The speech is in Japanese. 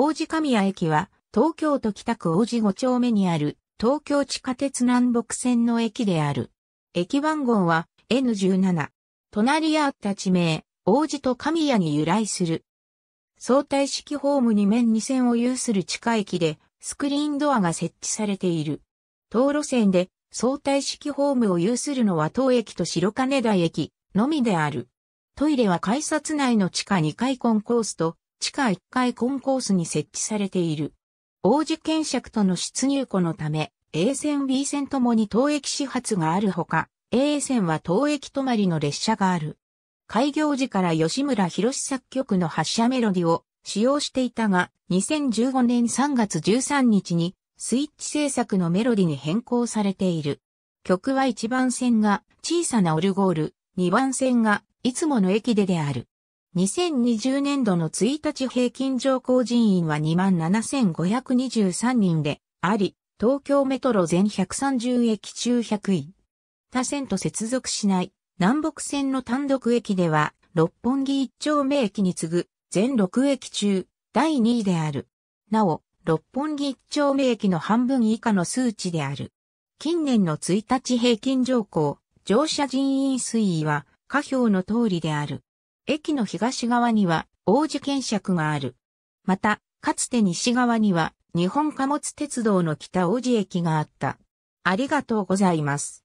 王子神谷駅は、東京都北区王子5丁目にある、東京地下鉄南北線の駅である。駅番号は N17。隣り合った地名、王子と神谷に由来する。相対式ホーム2面2線を有する地下駅で、スクリーンドアが設置されている。道路線で相対式ホームを有するのは当駅と白金台駅のみである。トイレは改札内の地下2階コンコースと地下1階コンコースに設置されている。王子検尺との出入庫のため、A 線 B 線ともに当駅始発があるほか、A 線は当駅止まりの列車がある。開業時から吉村博作曲の発車メロディを使用していたが、2015年3月13日にスイッチ制作のメロディに変更されている。曲は1番線が小さなオルゴール、2番線がいつもの駅でである。2020年度の1日平均乗降人員は27,523人であり、東京メトロ全130駅中100位。他線と接続しない南北線の単独駅では、六本木一丁目駅に次ぐ全6駅中第2位である。なお、六本木一丁目駅の半分以下の数値である。近年の1日平均乗降、乗車人員推移は、下表の通りである。駅の東側には王子検尺がある。また、かつて西側には日本貨物鉄道の北王子駅があった。ありがとうございます。